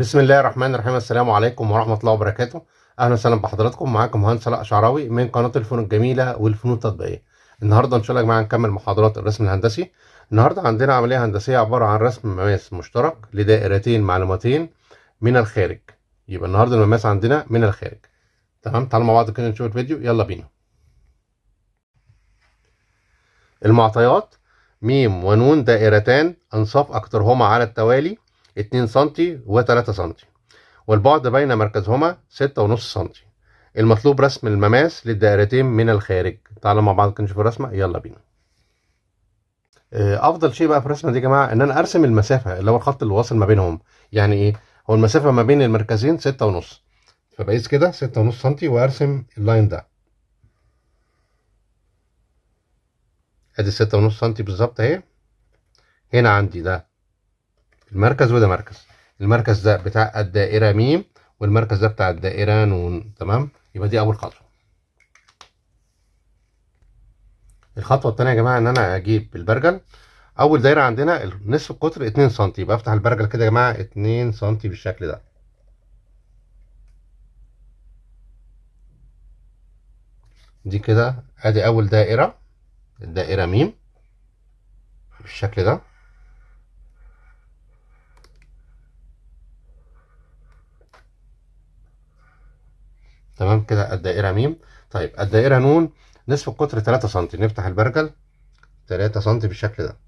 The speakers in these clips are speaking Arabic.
بسم الله الرحمن الرحيم السلام عليكم ورحمة الله وبركاته أهلا وسهلا بحضراتكم معاكم مهندس صلاح شعراوي من قناة الفنون الجميلة والفنون التطبيقية النهاردة إن شاء الله يا جماعه نكمل محاضرات الرسم الهندسي النهاردة عندنا عملية هندسية عبارة عن رسم مماس مشترك لدائرتين معلومتين من الخارج يبقى النهاردة المماس عندنا من الخارج تمام تعالوا مع بعض كده نشوف الفيديو يلا بينا المعطيات ميم ونون دائرتان أنصاف أكثرهما على التوالي 2 سم و3 سم والبعد بين مركزهما 6.5 سم المطلوب رسم المماس للدائرتين من الخارج تعالوا مع بعض نشوف الرسمه يلا بينا آه، افضل شيء بقى في الرسمه دي يا جماعه ان انا ارسم المسافه اللي هو الخط اللي واصل ما بينهم يعني ايه هو المسافه ما بين المركزين 6.5 فبقيس كده 6.5 سم وارسم اللاين ده ادي 6.5 سم بالظبط اهي هنا عندي ده المركز وده مركز المركز ده بتاع الدائره م والمركز ده بتاع الدائره ن تمام يبقى دي اول خطوه الخطوه التانية يا جماعه ان انا اجيب البرجل اول دايره عندنا نصف القطر 2 سم يبقى افتح البرجل كده يا جماعه 2 سم بالشكل ده دي كده ادي اول دائره الدائره م بالشكل ده تمام كده الدائره م طيب الدائره ن نصف القطر 3 سم نفتح البرجل 3 سم بالشكل ده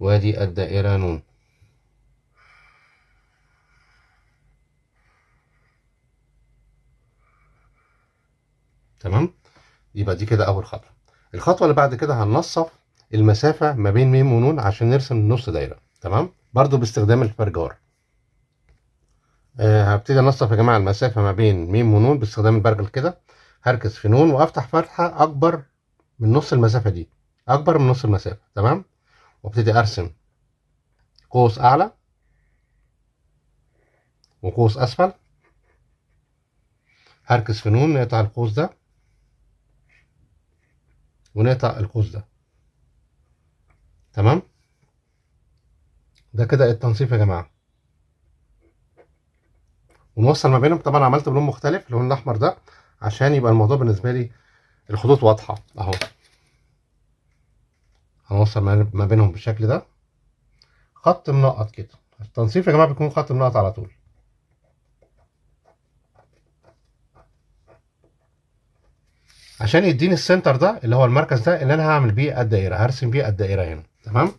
وادي الدائرة ن تمام يبقى دي كده اول خطوه الخطوه اللي بعد كده هننصف المسافه ما بين ميم ونون عشان نرسم نص دايره تمام برضو باستخدام الفرجار آه هبتدي انصف يا جماعه المسافه ما بين ميم ونون باستخدام البرجل كده هركز في نون وافتح فتحه اكبر من نص المسافه دي اكبر من نص المسافه تمام وابتدي ارسم قوس اعلى وقوس اسفل هركز في نون نقطع القوس ده ونقطع القوس ده تمام ده كده التنصيف يا جماعه ونوصل ما بينهم طبعا عملت بلون مختلف اللون الاحمر ده عشان يبقى الموضوع بالنسبه لي الخطوط واضحه اهو هنوصل ما بينهم بالشكل ده خط منقط كده التنصيف يا جماعه بيكون خط منقط على طول عشان يديني السنتر ده اللي هو المركز ده اللي انا هعمل بيه الدائره هرسم بيه الدائره هنا تمام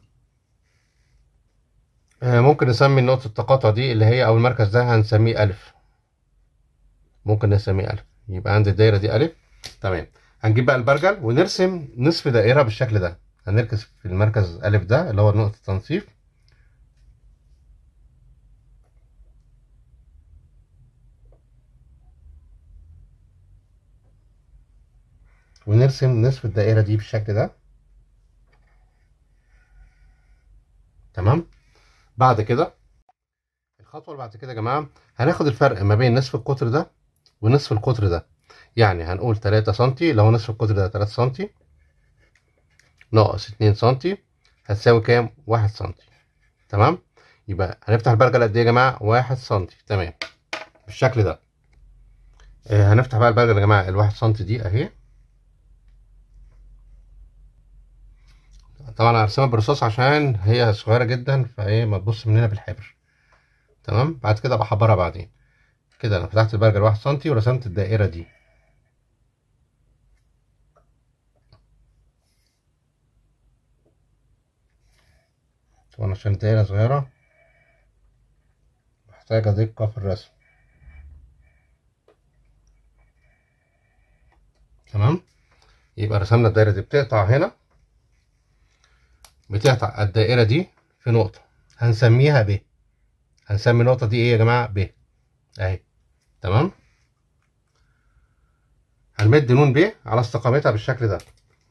آه، ممكن نسمي نقطه التقاطع دي اللي هي او المركز ده هنسميه الف ممكن نسميه الف يبقى عندي الدائره دي الف تمام هنجيب بقى البرجل ونرسم نصف دائره بالشكل ده هنركز في المركز الف ده اللي هو نقطه التنصيف ونرسم نصف الدائرة دي بالشكل ده تمام بعد كده الخطوة اللي بعد كده يا جماعة هناخد الفرق ما بين نصف القطر ده ونصف القطر ده يعني هنقول 3 سنتي لو نصف القطر ده 3 سنتي ناقص 2 سنتي هتساوي كام 1 سنتي تمام يبقى هنفتح البرجل قد ايه يا جماعه 1 سنتي تمام بالشكل ده آه، هنفتح بقى البرجل يا جماعه ال1 سنتي دي اهي طبعا انا هرسمها بالرصاص عشان هي صغيره جدا فايه ما تبص مننا بالحبر تمام بعد كده بحبرها بعدين كده انا فتحت البرجر واحد سنتي ورسمت الدائره دي طبعا عشان الدائره صغيره محتاجه دقه في الرسم تمام يبقى رسمنا الدايره دي بتقطع هنا بتقطع الدائرة دي في نقطة هنسميها ب هنسمي النقطة دي ايه يا جماعة ب اهي تمام هنمد نون ب على استقامتها بالشكل ده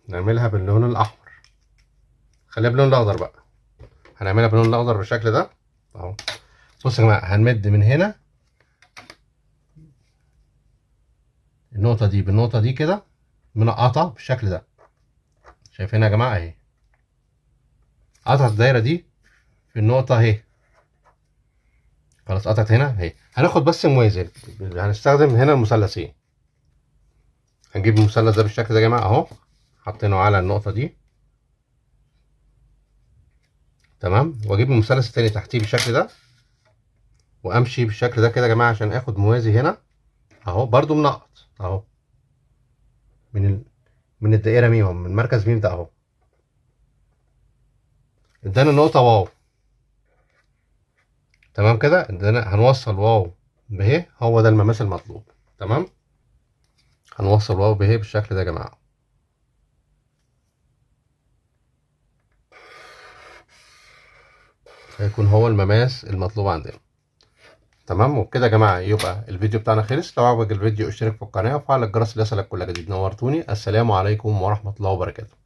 نعملها باللون الأحمر خليها باللون الأخضر بقى هنعملها باللون الأخضر بالشكل ده اهو بصوا يا جماعة هنمد من هنا النقطة دي بالنقطة دي كده منقطة بالشكل ده شايفينها يا جماعة اهي قطعت الدايره دي في النقطه اهي خلاص قطعت هنا اهي هناخد بس موازن هنستخدم هنا المثلثين هنجيب المثلث ده بالشكل ده يا جماعه اهو حاطينه على النقطه دي تمام واجيب المثلث التاني تحتيه بالشكل ده وامشي بالشكل ده كده يا جماعه عشان اخد موازي هنا اهو برده منقط اهو من ال... من الدائره ميم من مركز ميم ده اهو ادانا نقطة واو تمام كده ادانا هنوصل واو به هو ده المماس المطلوب تمام هنوصل واو به بالشكل ده يا جماعة هيكون هو المماس المطلوب عندنا تمام وبكده يا جماعه يبقى الفيديو بتاعنا خلص لو عجبك الفيديو اشترك في القناه وفعل الجرس ليصلك كل جديد نورتوني السلام عليكم ورحمه الله وبركاته